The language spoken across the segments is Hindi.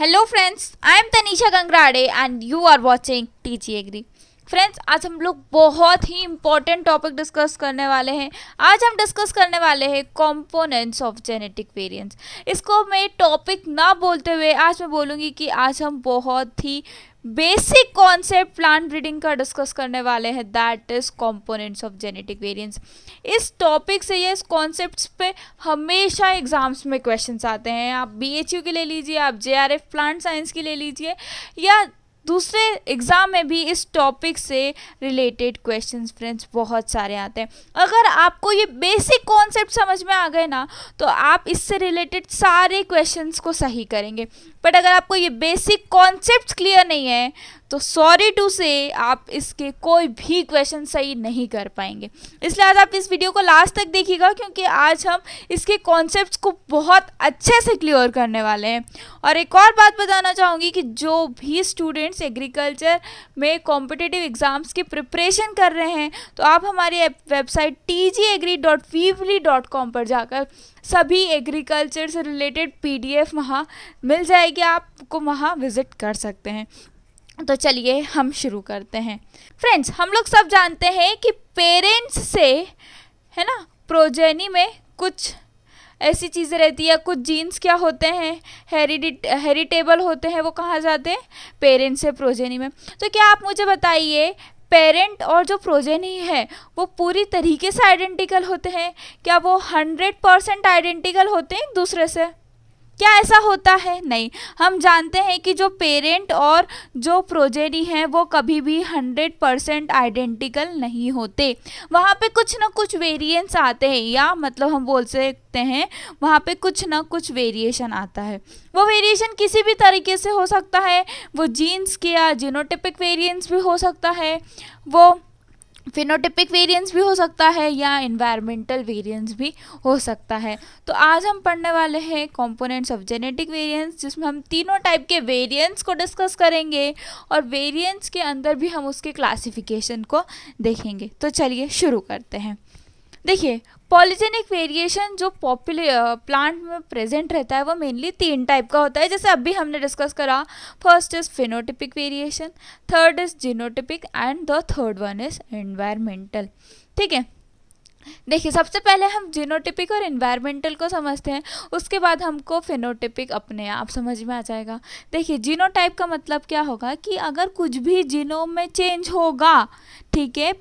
Hello friends I am Tanisha Gangrade and you are watching Teachy Agri friends आज हम लोग बहुत ही इंपॉर्टेंट टॉपिक डिस्कस करने वाले हैं आज हम डिस्कस करने वाले हैं कंपोनेंट्स ऑफ जेनेटिक वेरिएंट्स इसको मैं टॉपिक ना बोलते हुए आज मैं बोलूँगी कि आज हम बहुत ही बेसिक कॉन्सेप्ट प्लांट ब्रीडिंग का डिस्कस करने वाले हैं that is components of genetic variance इस टॉपिक से या इस कॉन्सेप्ट्स पे हमेशा एग्जाम्स में क्वेश्चंस आते हैं आप बीएचयू के ले लीजिए आप जेआरएफ प्लांट साइंस के ले लीजिए या दूसरे एग्ज़ाम में भी इस टॉपिक से रिलेटेड क्वेश्चंस फ्रेंड्स बहुत सारे आते हैं अगर आपको ये बेसिक कॉन्सेप्ट समझ में आ गए ना तो आप इससे रिलेटेड सारे क्वेश्चंस को सही करेंगे बट अगर आपको ये बेसिक कॉन्सेप्ट क्लियर नहीं है तो सॉरी टू से आप इसके कोई भी क्वेश्चन सही नहीं कर पाएंगे इसलिए आज आप इस वीडियो को लास्ट तक देखिएगा क्योंकि आज हम इसके कॉन्सेप्ट को बहुत अच्छे से क्लियर करने वाले हैं और एक और बात बताना चाहूँगी कि जो भी स्टूडेंट्स एग्रीकल्चर में कॉम्पिटिटिव एग्ज़ाम्स की प्रिपरेशन कर रहे हैं तो आप हमारी वेबसाइट टी पर जाकर सभी एग्रीकल्चर से रिलेटेड पीडीएफ वहाँ मिल जाएगी आपको वहाँ विज़िट कर सकते हैं तो चलिए हम शुरू करते हैं फ्रेंड्स हम लोग सब जानते हैं कि पेरेंट्स से है ना प्रोजेनी में कुछ ऐसी चीज़ें रहती है कुछ जीन्स क्या होते हैं हेरिडिट हेरिटेबल होते हैं वो कहाँ जाते हैं पेरेंट्स से प्रोजेनी में तो क्या आप मुझे बताइए पेरेंट और जो प्रोजेनी है वो पूरी तरीके से आइडेंटिकल होते हैं क्या वो हंड्रेड परसेंट आइडेंटिकल होते हैं एक दूसरे से क्या ऐसा होता है नहीं हम जानते हैं कि जो पेरेंट और जो प्रोजेनी है वो कभी भी हंड्रेड परसेंट आइडेंटिकल नहीं होते वहाँ पे कुछ ना कुछ वेरिएंस आते हैं या मतलब हम बोल सकते हैं वहाँ पे कुछ ना कुछ वेरिएशन आता है वो वेरिएशन किसी भी तरीके से हो सकता है वो जीन्स के या जीनोटिपिक वेरियंट्स भी हो सकता है वो फिनोटिपिक वेरिएंस भी हो सकता है या इन्वायरमेंटल वेरिएंस भी हो सकता है तो आज हम पढ़ने वाले हैं कंपोनेंट्स ऑफ जेनेटिक वेरिएंस जिसमें हम तीनों टाइप के वेरिएंस को डिस्कस करेंगे और वेरिएंस के अंदर भी हम उसके क्लासिफिकेशन को देखेंगे तो चलिए शुरू करते हैं देखिए पॉलीजेनिक वेरिएशन जो पॉपुलर प्लांट में प्रेजेंट रहता है वो मेनली तीन टाइप का होता है जैसे अभी हमने डिस्कस करा first is phenotypic variation third is genotypic and the third one is environmental ठीक है देखिए सबसे पहले हम जीनोटिपिक और इन्वायरमेंटल को समझते हैं उसके बाद हमको फिनोटिपिक अपने आप समझ में आ जाएगा देखिए जीनोटाइप का मतलब क्या होगा कि अगर कुछ भी जीनोम में चेंज होगा ठीक है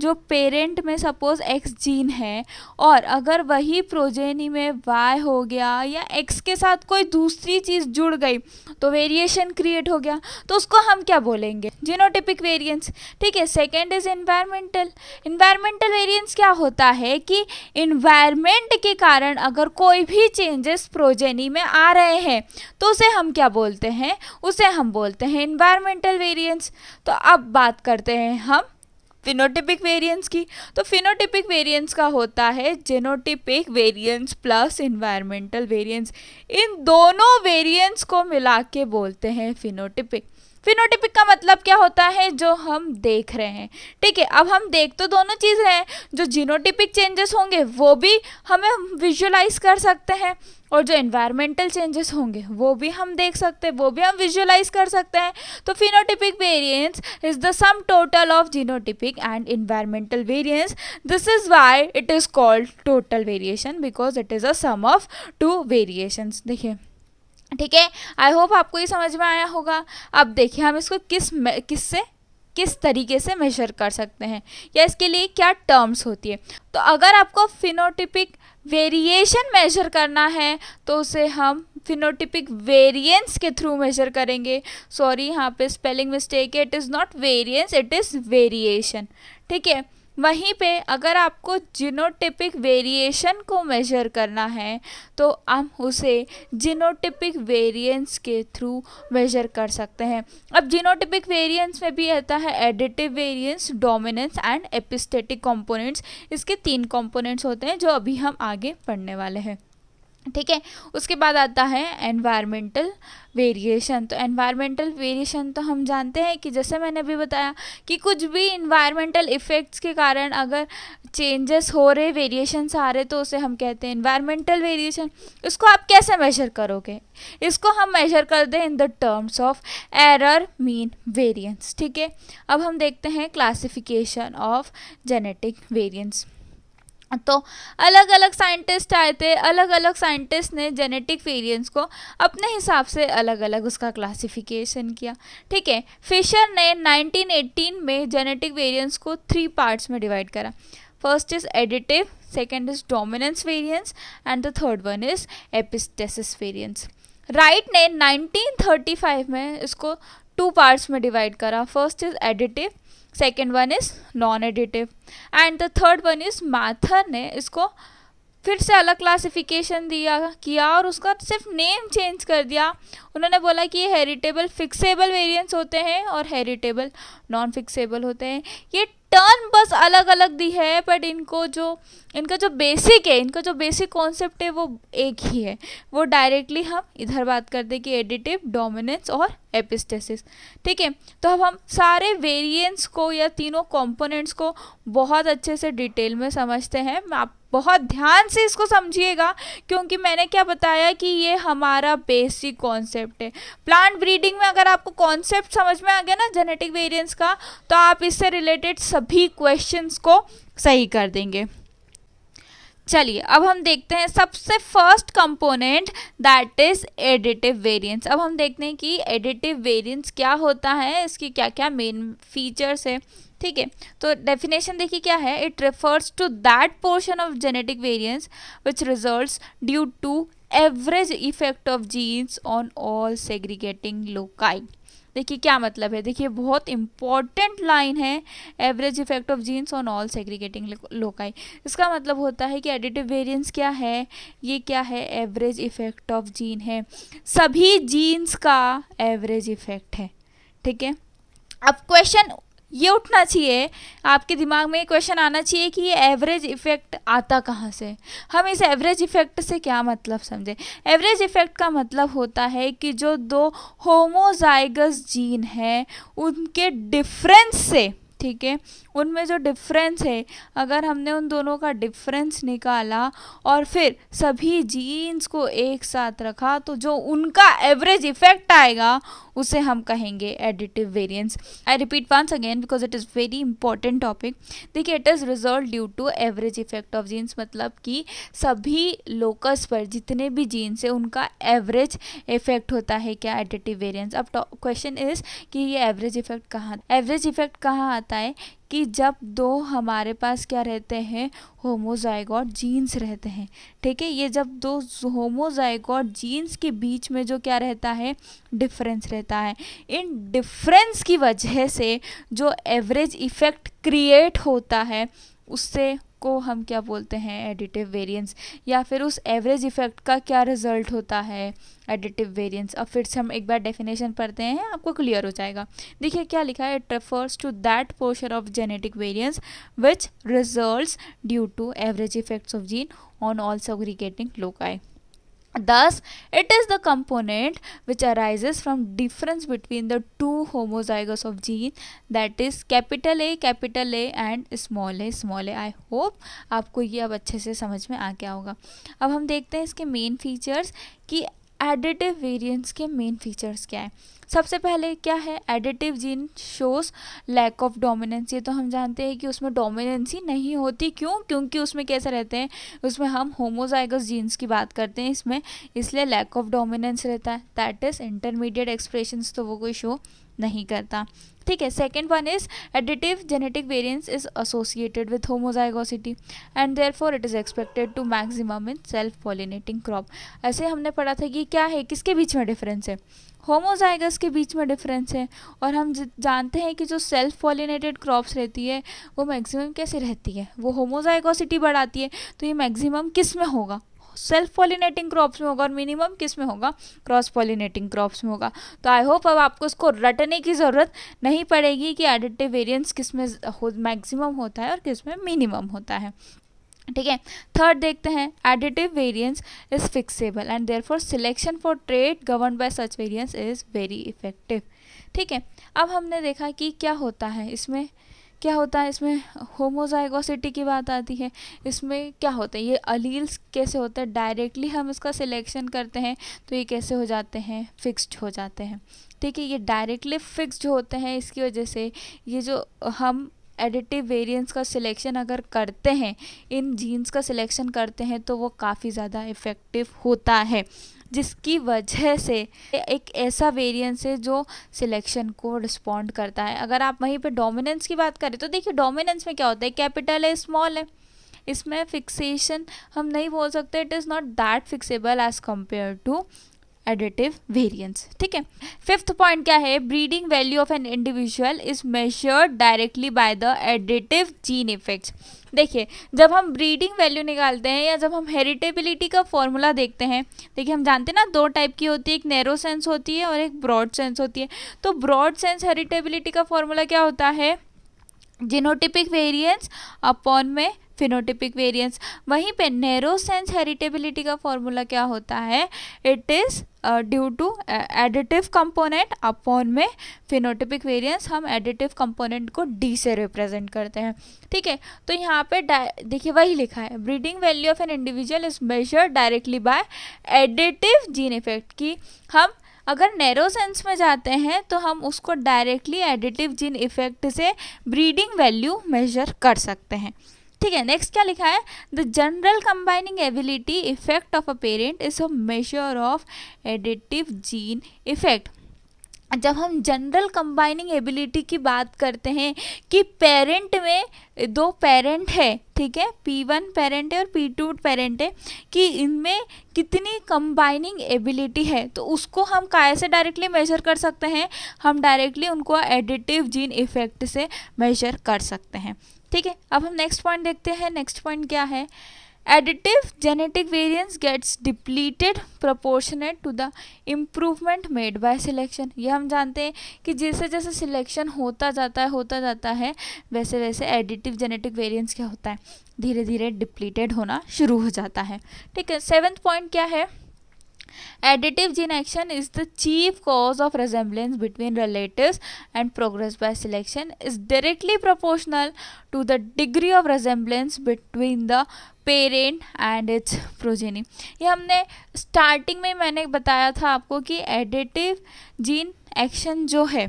जो पेरेंट में सपोज एक्स जीन है और अगर वही प्रोजेनी में वाई हो गया या एक्स के साथ कोई दूसरी चीज़ जुड़ गई तो वेरिएशन क्रिएट हो गया तो उसको हम क्या बोलेंगे जीनोटिपिक वेरिएंस ठीक है second is environmental environmental variance क्या होता है कि इन्वायरमेंट के कारण अगर कोई भी चेंजेस प्रोजेनी में आ रहे हैं तो उसे हम क्या बोलते हैं उसे हम बोलते हैं इन्वायरमेंटल वेरियंस तो अब बात करते हैं हम फिनोटिपिक वेरिएंस की तो फिनोटिपिक वेरिएंस का होता है genotypic variance plus environmental variance इन दोनों वेरिएंस को मिला के बोलते हैं फिनोटिपिक फिनोटिपिक का मतलब क्या होता है जो हम देख रहे हैं ठीक है अब हम देख तो दोनों चीज़ रहे हैं जो जीनोटिपिक चेंजेस होंगे वो भी हमें विजुअलाइज कर सकते हैं और जो इन्वायरमेंटल चेंजेस होंगे वो भी हम देख सकते हैं वो भी हम विजुअलाइज कर सकते हैं तो phenotypic variance is the sum total of genotypic and environmental variance this is why it is called total variation because it is a sum of two variations देखिए ठीक है आई होप आपको ये समझ में आया होगा अब देखिए हम इसको किस किस से किस तरीके से मेजर कर सकते हैं या इसके लिए क्या टर्म्स होती है तो अगर आपको फिनोटिपिक वेरिएशन मेजर करना है तो उसे हम फिनोटिपिक वेरिएंस के थ्रू मेजर करेंगे सॉरी यहाँ पे स्पेलिंग मिस्टेक है it is not variance it is variation ठीक है वहीं पे अगर आपको जिनोटिपिक वेरिएशन को मेजर करना है तो हम उसे जिनोटिपिक वेरिएंस के थ्रू मेजर कर सकते हैं अब जिनोटिपिक वेरिएंस में भी आता है additive variance dominance and epistatic components इसके तीन कंपोनेंट्स होते हैं जो अभी हम आगे पढ़ने वाले हैं ठीक है उसके बाद आता है एनवायरमेंटल वेरिएशन तो एनवायरमेंटल वेरिएशन तो हम जानते हैं कि जैसे मैंने अभी बताया कि कुछ भी इन्वायरमेंटल इफ़ेक्ट्स के कारण अगर चेंजेस हो रहे वेरिएशन आ रहे तो उसे हम कहते हैं इन्वायरमेंटल वेरिएशन इसको आप कैसे मेजर करोगे इसको हम मेजर कर दें in the terms of error mean variance ठीक है अब हम देखते हैं क्लासिफिकेशन ऑफ जेनेटिक वेरियंट्स तो अलग अलग साइंटिस्ट आए थे अलग अलग साइंटिस्ट ने जेनेटिक वेरिएंट्स को अपने हिसाब से अलग अलग उसका क्लासिफिकेशन किया ठीक है फिशर ने 1918 में जेनेटिक वेरिएंट्स को थ्री पार्ट्स में डिवाइड करा first is additive second is dominance variants and the third one is epistasis variance Wright ने नाइनटीन में इसको टू पार्ट्स में डिवाइड करा first is additive second one is non additive and the third one is Mather ने इसको फिर से अलग क्लासिफिकेशन दिया किया और उसका सिर्फ नेम चेंज कर दिया उन्होंने बोला कि ये हेरिटेबल फिक्सेबल वेरिएंट्स होते हैं और हेरिटेबल नॉन फिक्सेबल होते हैं ये टर्न बस अलग अलग दी है बट इनको जो इनका जो बेसिक है इनका जो बेसिक कॉन्सेप्ट है वो एक ही है वो डायरेक्टली हम इधर बात करते हैं कि एडिटिव डोमिनेंस और एपिस्टेसिस ठीक है तो अब हम सारे वेरिएंट्स को या तीनों कंपोनेंट्स को बहुत अच्छे से डिटेल में समझते हैं आप बहुत ध्यान से इसको समझिएगा क्योंकि मैंने क्या बताया कि ये हमारा बेसिक कॉन्सेप्ट है प्लांट ब्रीडिंग में अगर आपको कॉन्सेप्ट समझ में आ गया ना जेनेटिक वेरियंट्स का तो आप इससे रिलेटेड सभी क्वेश्चंस को सही कर देंगे चलिए अब हम देखते हैं सबसे first component that is additive variance अब हम देखते हैं कि एडिटिव वेरिएंस क्या होता है इसकी क्या क्या मेन फीचर्स है ठीक है तो डेफिनेशन देखिए क्या है it refers to that portion of genetic variance which result due to average effect of genes on all segregating loci देखिए क्या मतलब है देखिए बहुत इंपॉर्टेंट लाइन है average effect of genes on all segregating loci इसका मतलब होता है कि एडिटिव वेरियंस क्या है ये क्या है एवरेज इफेक्ट ऑफ जीन है सभी जीन्स का एवरेज इफेक्ट है ठीक है अब क्वेश्चन ये उठना चाहिए आपके दिमाग में क्वेश्चन आना चाहिए कि ये एवरेज इफ़ेक्ट आता कहाँ से हम इस एवरेज इफ़ेक्ट से क्या मतलब समझें एवरेज इफ़ेक्ट का मतलब होता है कि जो दो होमोजाइगस जीन हैं उनके डिफरेंस से ठीक है उनमें जो डिफरेंस है अगर हमने उन दोनों का डिफरेंस निकाला और फिर सभी जीन्स को एक साथ रखा तो जो उनका एवरेज इफेक्ट आएगा उसे हम कहेंगे additive variance I repeat once again because it is very important topic देखिए it is result due to average effect of genes मतलब कि सभी लोकस पर जितने भी जीन्स है उनका एवरेज इफेक्ट होता है क्या एडिटिव वेरिएंस अब क्वेश्चन इज़ कि ये एवरेज इफेक्ट कहाँ एवरेज इफेक्ट कहाँ आता है कि जब दो हमारे पास क्या रहते हैं होमोजाइगॉट जीन्स रहते हैं ठीक है ये जब दो होमोजाइगॉट जीन्स के बीच में जो क्या रहता है डिफरेंस रहता है इन डिफरेंस की वजह से जो एवरेज इफ़ेक्ट क्रिएट होता है उससे को हम क्या बोलते हैं एडिटिव वेरिएंस या फिर उस एवरेज इफ़ेक्ट का क्या रिजल्ट होता है एडिटिव वेरिएंस अब फिर से हम एक बार डेफिनेशन पढ़ते हैं आपको क्लियर हो जाएगा देखिए क्या लिखा है it refers to that portion of genetic variance which result due to average effects of gene on all segregating loci Thus, it is the component which arises from difference between the two homozygous of gene that is capital A capital A and small a small a. I hope आपको ये अब अच्छे से समझ में आ गया होगा अब हम देखते हैं इसके मेन फीचर्स कि एडिटिव वेरिएंट्स के मेन फीचर्स क्या हैं सबसे पहले क्या है additive gene shows lack of dominance ये तो हम जानते हैं कि उसमें डोमिनेंसी नहीं होती क्यों क्योंकि उसमें कैसे रहते हैं उसमें हम होमोजाइगस जीन्स की बात करते हैं इसमें इसलिए लैक ऑफ डोमिनेंस रहता है दैट इज़ इंटरमीडिएट एक्सप्रेशन तो वो कोई शो नहीं करता ठीक है second one is additive genetic variance is associated with homozygosity and therefore it is expected to maximum in self pollinating crop ऐसे हमने पढ़ा था कि क्या है किसके बीच में डिफरेंस है होमोजाइगस के बीच में डिफरेंस है और हम जानते हैं कि जो सेल्फ पॉलिनेटेड क्रॉप्स रहती है वो मैक्सिमम कैसे रहती है वो होमोजाइगोसिटी बढ़ाती है तो ये मैक्सिमम किस में होगा सेल्फ पॉलिनेटिंग क्रॉप्स में होगा और मिनिमम किस में होगा क्रॉस पॉलिनेटिंग क्रॉप्स में होगा तो आई होप अब आपको इसको रटने की ज़रूरत नहीं पड़ेगी कि एडिटिव वेरियंस किस में हो, मैक्सिमम होता है और किस में मिनिमम होता है ठीक है थर्ड देखते हैं additive variance is fixable and therefore selection for trait govern by such variance is very effective ठीक है अब हमने देखा कि क्या होता है इसमें क्या होता है इसमें होमोजाइगोसिटी की बात आती है इसमें क्या होता है ये अलील्स कैसे होता है डायरेक्टली हम इसका सिलेक्शन करते हैं तो ये कैसे हो जाते हैं फिक्स्ड हो जाते हैं ठीक है ये डायरेक्टली फिक्स्ड होते हैं इसकी वजह से ये जो हम एडिटिव वेरिएंट्स का सिलेक्शन अगर करते हैं इन जीन्स का सिलेक्शन करते हैं तो वो काफ़ी ज़्यादा इफ़ेक्टिव होता है जिसकी वजह से एक ऐसा वेरिएंस है जो सिलेक्शन को रिस्पॉन्ड करता है अगर आप वहीं पे डोमिनेंस की बात करें तो देखिए डोमिनेंस में क्या होता है कैपिटल है स्मॉल है इसमें फिक्सेशन हम नहीं बोल सकते it is not that fixable as compare to additive variance ठीक है फिफ्थ पॉइंट क्या है breeding value of an individual is measured directly by the additive gene effects देखिए जब हम ब्रीडिंग वैल्यू निकालते हैं या जब हम हेरिटेबिलिटी का फॉर्मूला देखते हैं देखिए हम जानते हैं ना दो टाइप की होती है एक नैरो सेंस होती है और एक ब्रॉड सेंस होती है तो ब्रॉड सेंस हेरिटेबिलिटी का फॉर्मूला क्या होता है जिनोटिपिक वेरिएंस अपॉन में फिनोटिपिक वेरिएंस वहीं पे सेंस हेरिटेबिलिटी का फॉर्मूला क्या होता है it is due to additive component upon में फिनोटिपिक वेरिएंस हम एडिटिव कंपोनेंट को डी से रिप्रेजेंट करते हैं ठीक है तो यहाँ पे देखिए वही लिखा है breeding value of an individual is measure directly by additive gene effect की हम अगर नैरो सेंस में जाते हैं तो हम उसको डायरेक्टली एडिटिव जीन इफेक्ट से ब्रीडिंग वैल्यू मेजर कर सकते हैं ठीक है नेक्स्ट क्या लिखा है the general combining ability effect of a parent is a measure of additive gene effect जब हम जनरल कंबाइनिंग एबिलिटी की बात करते हैं कि पेरेंट में दो पेरेंट है ठीक है पी वन पेरेंट है और पी टू पेरेंट है कि इनमें कितनी कंबाइनिंग एबिलिटी है तो उसको हम कैसे डायरेक्टली मेजर कर सकते हैं हम डायरेक्टली उनको एडिटिव जीन इफेक्ट से मेजर कर सकते हैं ठीक है अब हम नेक्स्ट पॉइंट देखते हैं नेक्स्ट पॉइंट क्या है additive genetic variance gets depleted proportionate to the improvement made by selection ये हम जानते हैं कि जैसे जैसे सिलेक्शन होता जाता है होता जाता है वैसे वैसे एडिटिव जेनेटिक वेरियंस क्या होता है धीरे धीरे डिप्लीटेड होना शुरू हो जाता है ठीक है सेवन्थ पॉइंट क्या है additive gene action is the chief cause of resemblance between relatives and progress by selection is directly proportional to the degree of resemblance between the parent and its progeny ये हमने स्टार्टिंग में मैंने बताया था आपको कि एडिटिव जीन एक्शन जो है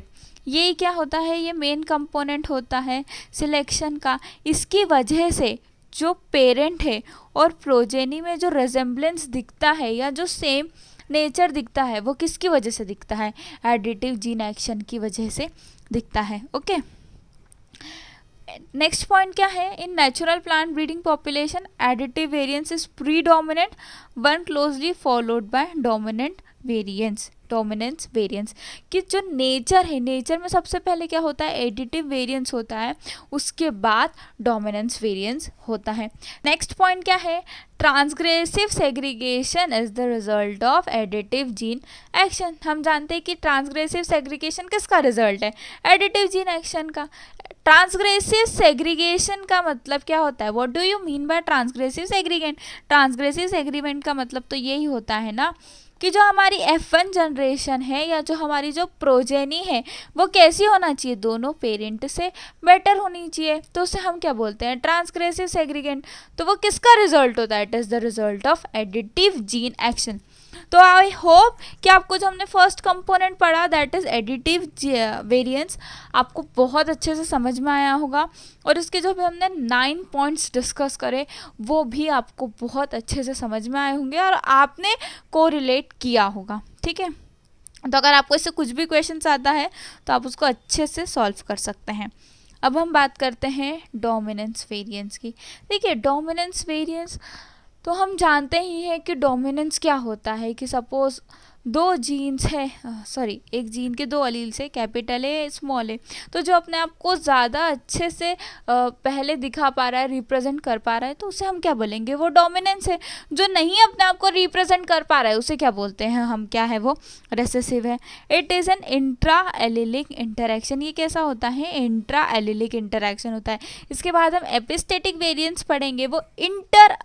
ये क्या होता है ये मेन कंपोनेंट होता है सिलेक्शन का इसकी वजह से जो पेरेंट है और प्रोजेनी में जो रेजेम्बलेंस दिखता है या जो सेम नेचर दिखता है वो किसकी वजह से दिखता है एडिटिव जीन एक्शन की वजह से दिखता है ओके नेक्स्ट पॉइंट क्या है in natural plant breeding population additive variance is predominant one closely followed by dominant variance dominance variance कि जो नेचर है नेचर में सबसे पहले क्या होता है एडिटिव वेरिएंस होता है उसके बाद डोमिनेंस वेरिएंस होता है नेक्स्ट पॉइंट क्या है transgressive segregation is the result of additive gene action हम जानते हैं कि ट्रांसग्रेसिव सेग्रीगेशन किसका रिजल्ट है एडिटिव जीन एक्शन का ट्रांसग्रेसिव सेग्रीगेशन का मतलब क्या होता है what do you mean by transgressive segregant transgressive segregant का मतलब तो यही होता है ना कि जो हमारी एफ वन जनरेशन है या जो हमारी जो प्रोजेनी है वो कैसी होना चाहिए दोनों पेरेंट से बेटर होनी चाहिए तो उसे हम क्या बोलते हैं ट्रांसग्रेसिव सेग्रीगेंट तो वो किसका रिजल्ट होता है it is the result of additive gene action तो आई होप कि आपको जो हमने फर्स्ट कंपोनेंट पढ़ा दैट इज़ एडिटिव वेरिएंस आपको बहुत अच्छे से समझ में आया होगा और उसके जो भी हमने नाइन पॉइंट्स डिस्कस करे वो भी आपको बहुत अच्छे से समझ में आए होंगे और आपने को रिलेट किया होगा ठीक है तो अगर आपको इससे कुछ भी क्वेश्चन आता है तो आप उसको अच्छे से सॉल्व कर सकते हैं अब हम बात करते हैं डोमिनेंस वेरिएंस की देखिए डोमिनेंस वेरिएंस तो हम जानते ही हैं कि डोमिनेंस क्या होता है कि सपोज़ दो जीन्स है सॉरी एक जीन के दो अलील्स है कैपिटल है स्मॉल है तो जो अपने आप को ज़्यादा अच्छे से पहले दिखा पा रहा है रिप्रेजेंट कर पा रहा है तो उसे हम क्या बोलेंगे वो डोमिनेंस है जो नहीं अपने आप को रिप्रेजेंट कर पा रहा है उसे क्या बोलते हैं हम क्या है वो रेसेसिव है it is an intra allelic interaction ये कैसा होता है इंट्रा एलिलिक इंटरेक्शन होता है इसके बाद हम एपिस्टेटिक वेरियंट्स पढ़ेंगे वो इंटर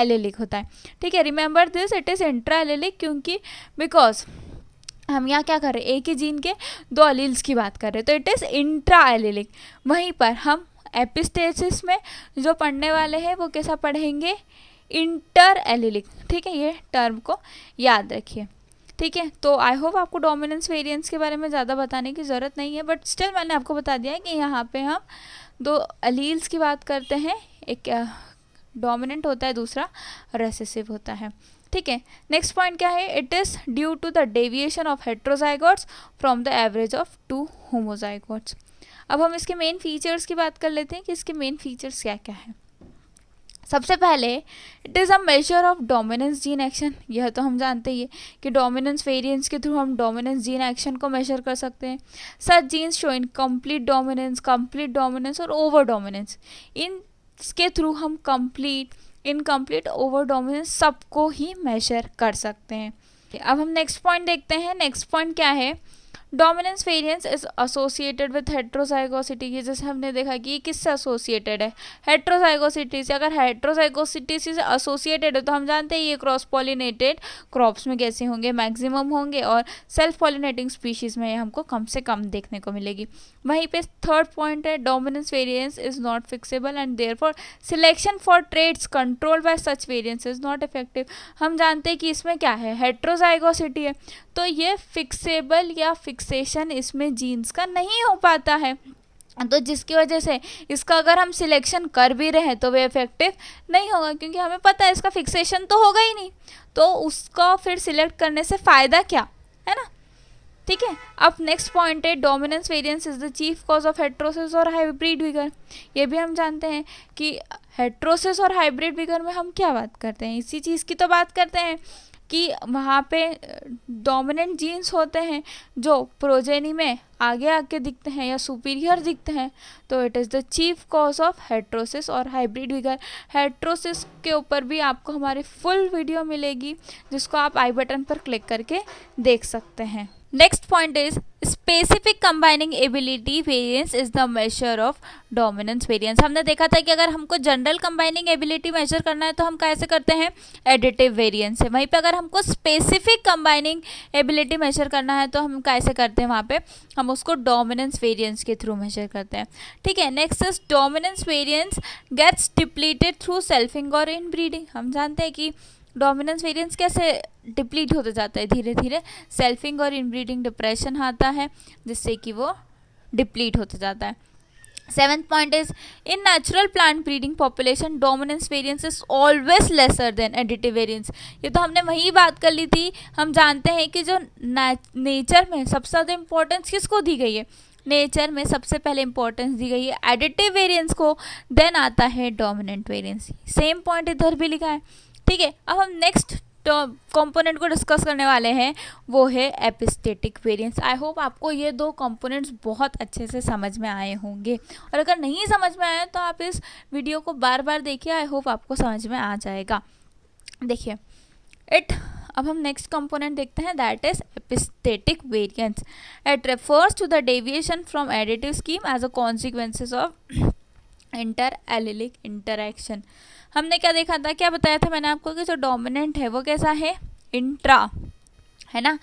एलिलिक होता है ठीक है remember this it is intra allelic क्योंकि बिकॉज हम यहाँ क्या कर रहे हैं एक ही जीन के दो अलील्स की बात कर रहे हैं तो इट इज़ इंट्रा एलिलिक वहीं पर हम एपिस्टेसिस में जो पढ़ने वाले हैं वो कैसा पढ़ेंगे इंटर एलिलिक ठीक है ये टर्म को याद रखिए ठीक है तो आई होप आपको डोमिनेंस वेरिएंस के बारे में ज़्यादा बताने की ज़रूरत नहीं है बट स्टिल मैंने आपको बता दिया है कि यहाँ पे हम दो अलील्स की बात करते हैं एक डोमिनेंट होता है दूसरा रेसेसिव होता है ठीक है नेक्स्ट पॉइंट क्या है it is due to the deviation of heterozygotes from the average of two homozygotes अब हम इसके मेन फीचर्स की बात कर लेते हैं कि इसके मेन फीचर्स क्या क्या है सबसे पहले it is a measure of dominance gene action यह तो हम जानते ही है कि डोमिनेंस वेरिएंस के थ्रू हम डोमिनेंस जीन एक्शन को मेजर कर सकते हैं such genes show incomplete dominance complete dominance और ओवर डोमिनेंस इन के थ्रू हम कम्प्लीट इनकम्प्लीट ओवर डोमिनेंस सबको ही मेजर कर सकते हैं अब हम नेक्स्ट पॉइंट देखते हैं नेक्स्ट पॉइंट क्या है dominance variance is associated with heterozygosity ये जैसे हमने देखा कि ये किससे एसोसिएटेड है हेट्रोसाइगोसिटी से अगर हेट्रोसाइगोसिटी से एसोसिएटेड है तो हम जानते हैं ये क्रॉस पॉलिनेटेड क्रॉप्स में कैसे होंगे मैक्सिमम होंगे और सेल्फ पॉलिनेटिंग स्पीशीज़ में हमको कम से कम देखने को मिलेगी वहीं पे थर्ड पॉइंट है dominance variance is not fixable and therefore selection for traits control by such variance is not effective हम जानते हैं कि इसमें क्या है हेट्रोजाइगोसिटी है तो ये फिक्सेबल या फिक्स फिक्सेशन इसमें जीन्स का नहीं हो पाता है तो जिसकी वजह से इसका अगर हम सिलेक्शन कर भी रहे तो वे इफेक्टिव नहीं होगा क्योंकि हमें पता है इसका फिक्सेशन तो होगा ही नहीं तो उसको फिर सिलेक्ट करने से फ़ायदा क्या है ना ठीक है अब नेक्स्ट पॉइंट है dominance variance is the chief cause of heterosis और हाइब्रिड विगर ये भी हम जानते हैं कि हेट्रोसिस और हाइब्रिड विगर में हम क्या बात करते हैं इसी चीज़ की तो बात करते हैं कि वहाँ पे डोमिनेंट जीन्स होते हैं जो प्रोजेनी में आगे आके दिखते हैं या सुपीरियर दिखते हैं तो it is the chief cause of heterosis और हाइब्रिड विगर हेट्रोसिस के ऊपर भी आपको हमारी फुल वीडियो मिलेगी जिसको आप आई बटन पर क्लिक करके देख सकते हैं next point is specific combining ability variance is the measure of dominance variance हमने देखा था कि अगर हमको जनरल कंबाइनिंग एबिलिटी मेजर करना है तो हम कैसे करते हैं एडिटिव वेरिएंस से वहीं पे अगर हमको स्पेसिफिक कंबाइनिंग एबिलिटी मेजर करना है तो हम कैसे करते हैं वहाँ पे हम उसको डोमिनेंस वेरियंस के थ्रू मेजर करते हैं ठीक है next is dominance variance gets depleted through selfing और इन ब्रीडिंग हम जानते हैं कि डोमिनेंस वेरिएंस कैसे डिप्लीट होते जाता है धीरे धीरे सेल्फिंग और इनब्रीडिंग डिप्रेशन आता है जिससे कि वो डिप्लीट होते जाता है seventh point is in natural plant breeding population dominance variance is always lesser than additive variance ये तो हमने वही बात कर ली थी हम जानते हैं कि जो नेचर में सबसे ज़्यादा इंपॉर्टेंस किसको दी गई है नेचर में सबसे पहले इंपॉर्टेंस दी गई है एडिटिव वेरिएंस को देन आता है डोमिनेंट वेरिएंस सेम पॉइंट इधर भी लिखा है ठीक है अब हम नेक्स्ट कंपोनेंट को डिस्कस करने वाले हैं वो है एपिस्टेटिक वेरिएंस आई होप आपको ये दो कंपोनेंट्स बहुत अच्छे से समझ में आए होंगे और अगर नहीं समझ में आए तो आप इस वीडियो को बार बार देखिए आई होप आपको समझ में आ जाएगा देखिए इट अब हम नेक्स्ट कंपोनेंट देखते हैं that is epistatic variance it refers to the deviation from additive scheme as a consequences of inter allelic interaction हमने क्या देखा था क्या बताया था मैंने आपको कि जो डोमिनेंट है वो कैसा है इंट्रा है ना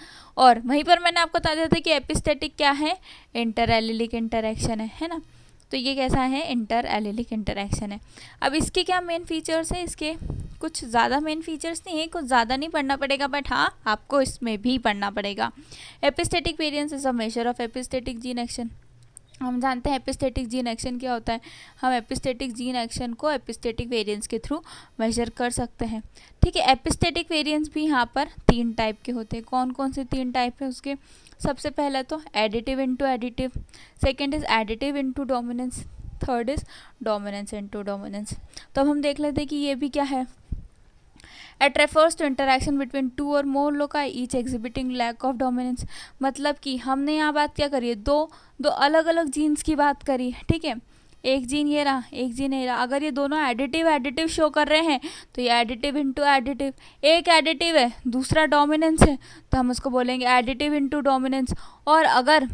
और वहीं पर मैंने आपको बता दिया था कि एपिस्टेटिक क्या है इंटर एलिलिक इंटरेक्शन है है ना तो ये कैसा है इंटर एलिलिक इंटरेक्शन है अब इसके क्या मेन फीचर्स हैं इसके कुछ ज़्यादा मेन फीचर्स नहीं है कुछ ज़्यादा नहीं पढ़ना पड़ेगा बट हाँ आपको इसमें भी पढ़ना पड़ेगा epistatic variance is a measure of epistatic gene action हम जानते हैं एपिस्टेटिक जीन एक्शन क्या होता है हम एपिस्टेटिक जीन एक्शन को एपिस्टेटिक वेरिएंस के थ्रू मेजर कर सकते हैं ठीक है एपिस्टेटिक वेरिएंस भी यहाँ पर तीन टाइप के होते हैं कौन कौन से तीन टाइप है उसके सबसे पहला तो additive into additive second is additive into dominance third is dominance into dominance तो अब हम देख लेते हैं कि ये भी क्या है it refers to interaction between two और more loci each exhibiting lack of dominance मतलब कि हमने यहाँ बात क्या करी है दो दो अलग अलग जीन्स की बात करी ठीक है एक जीन ये रहा एक जीन ये रहा अगर ये दोनों एडिटिव एडिटिव शो कर रहे हैं तो ये एडिटिव इंटू एडिटिव एक एडिटिव है दूसरा डोमिनेंस है तो हम उसको बोलेंगे एडिटिव इंटू डोमिनेंस और अगर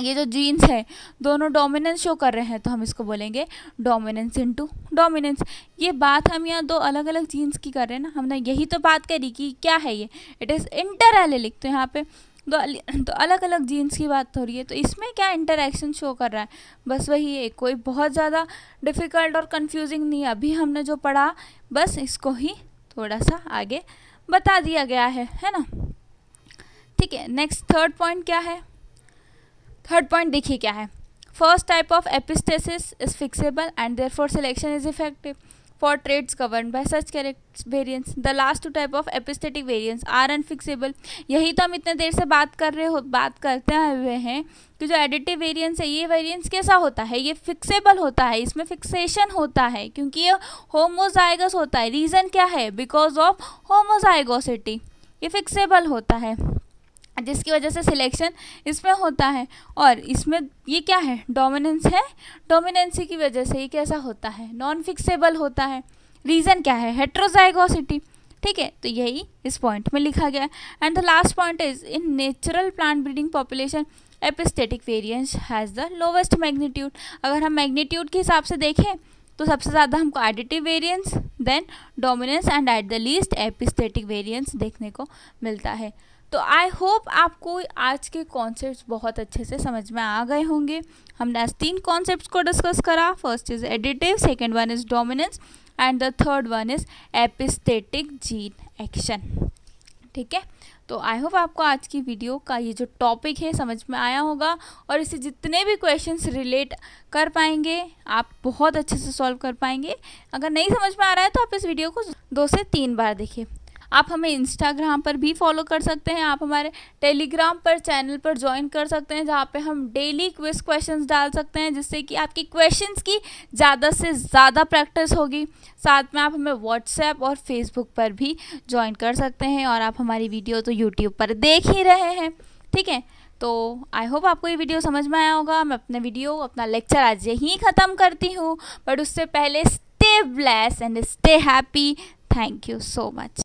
ये जो जीन्स है दोनों डोमिनेंस शो कर रहे हैं तो हम इसको बोलेंगे डोमिनेंस इनटू डोमिनेंस ये बात हम यहाँ दो अलग अलग जीन्स की कर रहे हैं ना हमने यही तो बात करी कि क्या है ये इट इज़ इंटर एलिलिक तो यहाँ पे दो तो अलग अलग जीन्स की बात हो रही है तो इसमें क्या इंटरेक्शन शो कर रहा है बस वही है कोई बहुत ज़्यादा डिफ़िकल्ट और कन्फ्यूजिंग नहीं अभी हमने जो पढ़ा बस इसको ही थोड़ा सा आगे बता दिया गया है है ना ठीक है नेक्स्ट थर्ड पॉइंट क्या है थर्ड पॉइंट देखिए क्या है first type of epistasis is fixable and therefore selection is effective for traits governed by such character variance the last two type of epistatic variance are unfixable यही तो हम इतने देर से बात कर रहे हो बात करते हुए हैं कि जो एडिटिव वेरियंस है ये वेरियंस कैसा होता है ये फिक्सेबल होता है इसमें फिक्सेशन होता है क्योंकि ये होमोजाइगस होता है रीज़न क्या है बिकॉज ऑफ होमोजाइगोसिटी ये फिक्सेबल होता है जिसकी वजह से सिलेक्शन इसमें होता है और इसमें ये क्या है डोमिनेंस है डोमिनेंसी की वजह से ये कैसा होता है नॉन फिक्सेबल होता है रीज़न क्या है हेट्रोजाइगोसिटी ठीक है तो यही इस पॉइंट में लिखा गया है and the last point is in natural plant breeding population epistatic variance has the lowest magnitude अगर हम मैग्नीट्यूड के हिसाब से देखें तो सबसे ज़्यादा हमको additive variance then dominance and at the least epistatic variance देखने को मिलता है तो आई होप आपको आज के कॉन्सेप्ट्स बहुत अच्छे से समझ में आ गए होंगे हमने आज तीन कॉन्सेप्ट्स को डिस्कस करा first is additive second one is dominance and the third one is epistatic gene action ठीक है तो आई होप आपको आज की वीडियो का ये जो टॉपिक है समझ में आया होगा और इसे जितने भी क्वेश्चंस रिलेट कर पाएंगे आप बहुत अच्छे से सॉल्व कर पाएंगे अगर नहीं समझ में आ रहा है तो आप इस वीडियो को दो से तीन बार देखिए आप हमें इंस्टाग्राम पर भी फॉलो कर सकते हैं आप हमारे टेलीग्राम पर चैनल पर ज्वाइन कर सकते हैं जहाँ पे हम डेली क्विज क्वेश्चंस डाल सकते हैं जिससे कि आपकी क्वेश्चंस की ज़्यादा से ज़्यादा प्रैक्टिस होगी साथ में आप हमें व्हाट्सएप और फेसबुक पर भी ज्वाइन कर सकते हैं और आप हमारी वीडियो तो यूट्यूब पर देख ही रहे हैं ठीक है तो आई होप आपको ये वीडियो समझ में आया होगा मैं अपने वीडियो अपना लेक्चर आज यहीं ख़त्म करती हूँ बट उससे पहले stay blessed and stay happy Thank you so much.